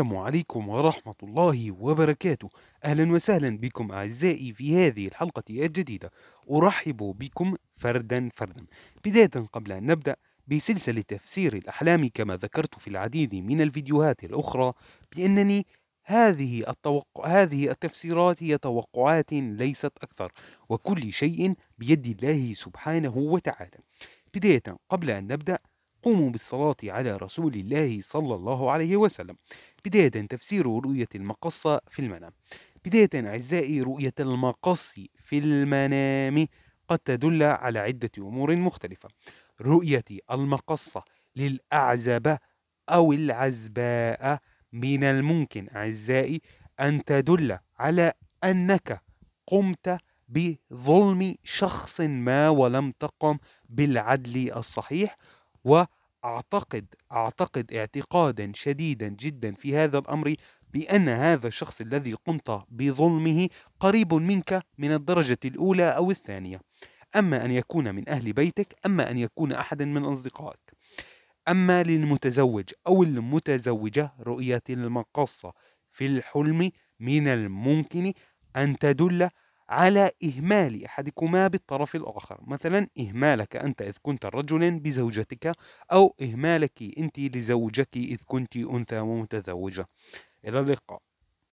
السلام عليكم ورحمة الله وبركاته أهلا وسهلا بكم أعزائي في هذه الحلقة الجديدة أرحب بكم فردا فردا بداية قبل أن نبدأ بسلسلة تفسير الأحلام كما ذكرت في العديد من الفيديوهات الأخرى بأنني هذه, التوق... هذه التفسيرات هي توقعات ليست أكثر وكل شيء بيد الله سبحانه وتعالى بداية قبل أن نبدأ قوموا بالصلاة على رسول الله صلى الله عليه وسلم بداية تفسير رؤية المقص في المنام بداية أعزائي رؤية المقص في المنام قد تدل على عدة أمور مختلفة رؤية المقصة للأعزب أو العزباء من الممكن أعزائي أن تدل على أنك قمت بظلم شخص ما ولم تقم بالعدل الصحيح واعتقد اعتقد اعتقادا شديدا جدا في هذا الامر بأن هذا الشخص الذي قمت بظلمه قريب منك من الدرجة الأولى أو الثانية أما أن يكون من أهل بيتك أما أن يكون أحدا من أصدقائك أما للمتزوج أو المتزوجة رؤيه المقصه في الحلم من الممكن أن تدل على إهمال أحدكما بالطرف الآخر مثلا إهمالك أنت إذ كنت رجلا بزوجتك أو إهمالك أنت لزوجك إذ كنت أنثى ومتزوجة إلى اللقاء